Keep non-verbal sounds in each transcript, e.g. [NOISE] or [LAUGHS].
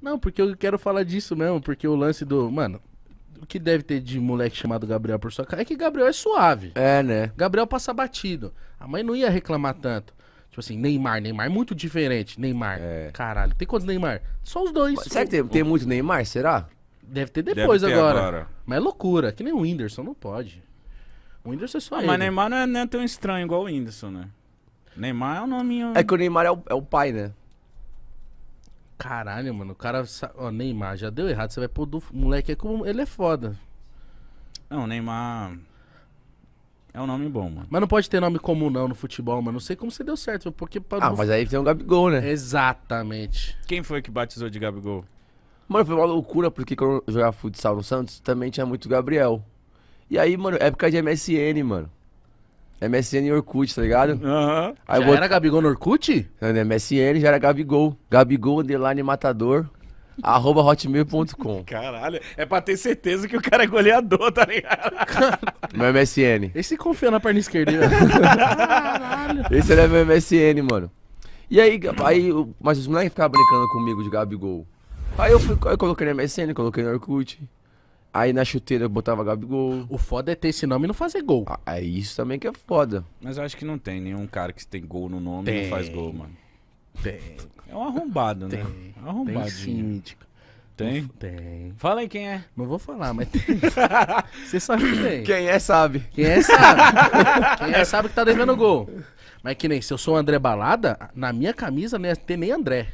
Não, porque eu quero falar disso mesmo, porque o lance do. Mano, o que deve ter de moleque chamado Gabriel por sua cara é que Gabriel é suave. É, né? Gabriel passa batido. A mãe não ia reclamar tanto. Tipo assim, Neymar, Neymar é muito diferente. Neymar. É. Caralho, tem quantos Neymar? Só os dois. será que tem, tem, muito Neymar? Será? Deve ter depois Deve ter agora. agora. Mas é loucura, que nem o Whindersson, não pode. O Whindersson é só ah, ele. Mas Neymar não é, não é, tão estranho igual o Whindersson, né? Neymar é o nome. É que o Neymar é o, é o pai, né? Caralho, mano, o cara. Ó, Neymar, já deu errado. Você vai pôr do moleque é como. Ele é foda. Não, Neymar. É um nome bom, mano. Mas não pode ter nome comum, não, no futebol, mano. Não sei como você deu certo, porque... Ah, mas aí tem um Gabigol, né? Exatamente. Quem foi que batizou de Gabigol? Mano, foi uma loucura, porque quando eu jogava futsal no Santos, também tinha muito Gabriel. E aí, mano, época de MSN, mano. MSN e Orkut, tá ligado? Aham. Aí Já eu era Gabigol no Orkut? É, MSN já era Gabigol. Gabigol underline matador, arroba hotmail.com. Caralho, é pra ter certeza que o cara é goleador, tá ligado? [LAUGHS] Meu MSN. Esse confia na perna esquerda. Caralho. [LAUGHS] Esse era meu MSN, mano. E aí, aí mas os moleques ficavam brincando comigo de Gabigol. Aí eu, fui, eu coloquei no MSN, coloquei no Orkut. Aí na chuteira eu botava Gabigol. O foda é ter esse nome e não fazer gol. Ah, é isso também que é foda. Mas eu acho que não tem nenhum cara que tem gol no nome tem. e não faz gol, mano. Tem. É um arrombado, né? Tem. É um arrombadinho. Tem, sim, tem? Tem. Fala aí quem é. Não vou falar, mas tem. [LAUGHS] Você sabe quem é. Quem é, sabe. Quem é, sabe. quem é, sabe que tá devendo gol. Mas que nem se eu sou o André Balada, na minha camisa não ia ter nem André.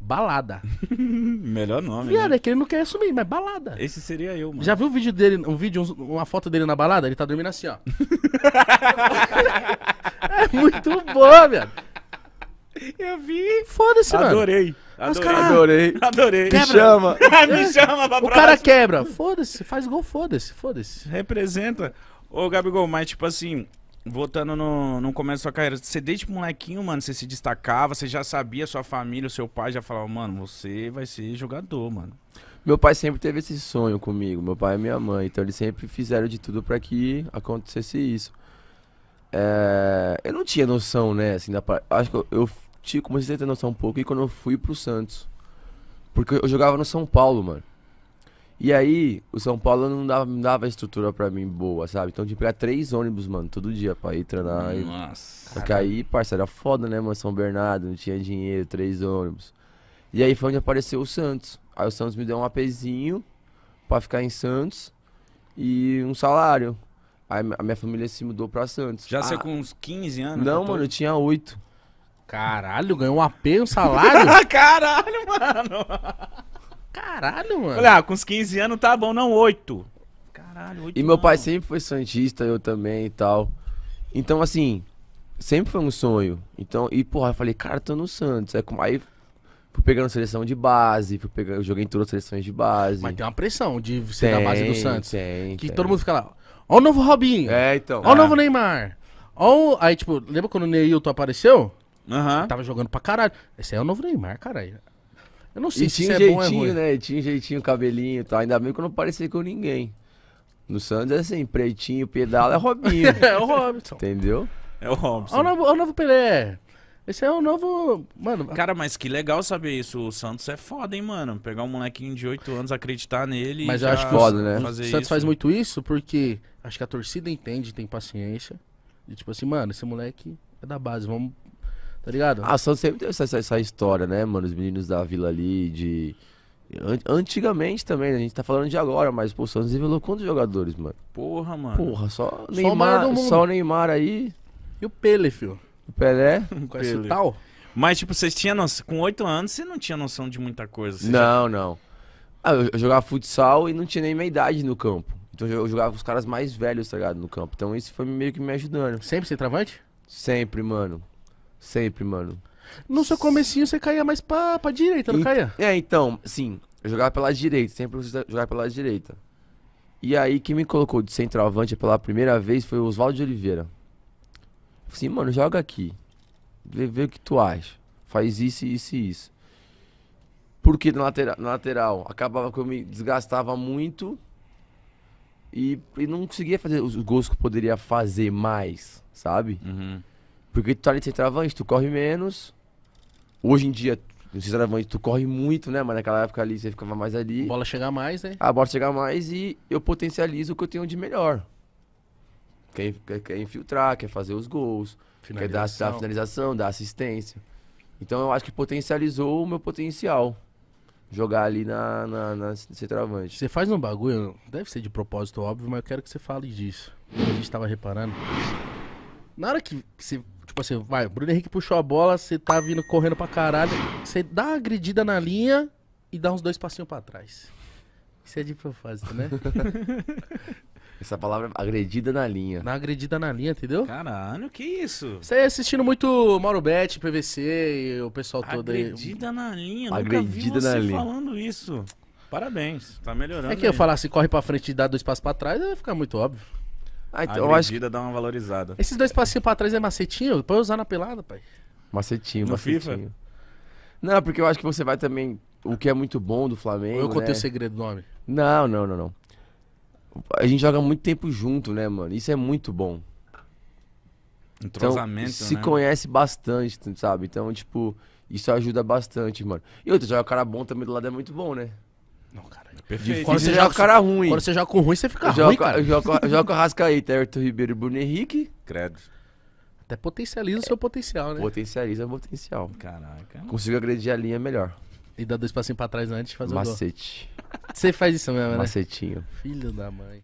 Balada. [LAUGHS] Melhor nome. Viado, né? é que ele não quer assumir, mas balada. Esse seria eu, mano. Já viu o vídeo dele, um vídeo, uma foto dele na balada? Ele tá dormindo assim, ó. [LAUGHS] é muito bom, velho. Eu vi. Foda-se, mano. Adorei. Adorei. Cara, adorei. Adorei. Quebra. Me [LAUGHS] chama. Me chama é. pra O próxima. cara quebra. Foda-se. Faz gol, foda-se. Foda-se. Representa. Ô, Gabigol, mas tipo assim, voltando no, no começo da sua carreira, você desde molequinho, mano, você se destacava, você já sabia, sua família, seu pai já falava, mano, você vai ser jogador, mano. Meu pai sempre teve esse sonho comigo, meu pai e minha mãe, então eles sempre fizeram de tudo para que acontecesse isso. É... eu não tinha noção, né, assim, da Acho que eu, eu comecei a ter noção um pouco e quando eu fui pro Santos. Porque eu jogava no São Paulo, mano. E aí, o São Paulo não dava, não dava estrutura pra mim boa, sabe? Então tinha que pegar três ônibus, mano, todo dia pra ir treinar. Nossa. Só que aí, parceiro, era foda, né, mano? São Bernardo, não tinha dinheiro, três ônibus. E aí foi onde apareceu o Santos. Aí o Santos me deu um apezinho pra ficar em Santos e um salário. Aí a minha família se mudou pra Santos. Já ah, você com uns 15 anos? Não, mano, eu tinha oito. Caralho, ganhou um AP, um [LAUGHS] salário? Caralho, mano! [LAUGHS] Caralho, mano. Olha, ah, com uns 15 anos tá bom, não, 8. Caralho, 8 E meu não. pai sempre foi santista, eu também e tal. Então, assim, sempre foi um sonho. Então, e porra, eu falei, cara, tô no Santos. Aí, aí fui pegando seleção de base, fui pegando, eu joguei em todas as seleções de base. Mas tem uma pressão de ser tem, da base do Santos. Tem, que tem. todo mundo fica lá, ó o novo Robinho. É, então. Ó o novo ah. Neymar. Ó o... Aí, tipo, lembra quando o Neilton apareceu? Aham. Uhum. Tava jogando pra caralho. Esse aí é o novo Neymar, caralho. Eu não sei e se tinha um é jeitinho, é né? tinha um jeitinho, cabelinho e tal. Ainda bem que eu não parecia com ninguém. No Santos é assim, pretinho, pedala, é Robinho. [LAUGHS] é o Robson. Entendeu? É o Robson. Olha o novo, novo Pelé. Esse é o novo. Mano. Cara, mas que legal saber isso. O Santos é foda, hein, mano? Pegar um molequinho de 8 anos, acreditar nele. Mas eu acho que foda, né? o Santos isso. faz muito isso porque acho que a torcida entende, tem paciência. E tipo assim, mano, esse moleque é da base, vamos Tá ligado? A ah, Santos sempre teve essa, essa, essa, história, né, mano? Os meninos da vila ali, de. Antigamente também, né? a gente tá falando de agora, mas pô, o Santos revelou quantos jogadores, mano? Porra, mano. Porra, só Neymar, só, o Neymar aí. E o Pele, filho? O Pelé? [LAUGHS] Conhece o tal? Mas, tipo, vocês tinham noção. Com oito anos, você não tinha noção de muita coisa. Não, já... não. Ah, eu jogava futsal e não tinha nem minha idade no campo. Então eu jogava com os caras mais velhos, tá ligado? No campo. Então isso foi meio que me ajudando. Sempre sem travante? Sempre, mano. Sempre, mano. No seu comecinho você caía mais pra, pra direita, não E- caía? É, então, sim, eu jogava pela direita, sempre eu jogava pela direita. E aí, quem me colocou de centroavante pela primeira vez foi o Oswaldo de Oliveira. Falei assim, mano, joga aqui. Vê, vê o que tu acha. Faz isso, isso e isso. Porque na lateral, na lateral acabava que eu me desgastava muito e, e não conseguia fazer os gols que eu poderia fazer mais, sabe? Uhum. Porque tu tá ali de centroavante, tu corre menos. Hoje em dia, no centroavante, tu corre muito, né? Mas naquela época ali você ficava mais ali. A bola chegar mais, né? A bola chegar mais e eu potencializo o que eu tenho de melhor. Quer, quer, quer infiltrar, quer fazer os gols, quer dar, dar finalização, dar assistência. Então eu acho que potencializou o meu potencial jogar ali na, na, na centroavante. Você faz um bagulho, deve ser de propósito óbvio, mas eu quero que você fale disso. A gente tava reparando. Na hora que você Tipo assim, vai, Bruno Henrique puxou a bola, você tá vindo correndo pra caralho. Você dá uma agredida na linha e dá uns dois passinhos pra trás. Isso é de propósito, né? [LAUGHS] Essa palavra agredida na linha. Na agredida na linha, entendeu? Caralho, que isso? Você assistindo muito Mauro Bet, PVC e o pessoal agredida todo aí. Agredida na linha, agredida nunca vi você linha. falando isso. Parabéns, tá melhorando. É que aí. eu falar se corre pra frente e dá dois passos pra trás, vai ficar muito óbvio. Ah, então, a agredida acho... dá uma valorizada. Esses dois passinhos pra trás é macetinho? pode usar na pelada, pai. Macetinho, no macetinho. FIFA? Não, porque eu acho que você vai também. O que é muito bom do Flamengo. eu contei né? o segredo do nome. Não, não, não, não. A gente joga muito tempo junto, né, mano? Isso é muito bom. Entrosamento, então, se né? conhece bastante, sabe? Então, tipo, isso ajuda bastante, mano. E outro, joga cara bom também do lado é muito bom, né? Não, cara. É perfeito. Quando você é joga o cara ruim. Quando você joga com ruim, você fica ruim, cara. Joga o aí, Everton Ribeiro e Bruno Henrique. Credo. Até potencializa é, o seu potencial, né? Potencializa o potencial. Caraca. Consigo agredir a linha melhor. E dá dois passinhos pra trás antes de fazer Macete. o gol. Macete. Você faz isso mesmo, né? Macetinho. Filho da mãe.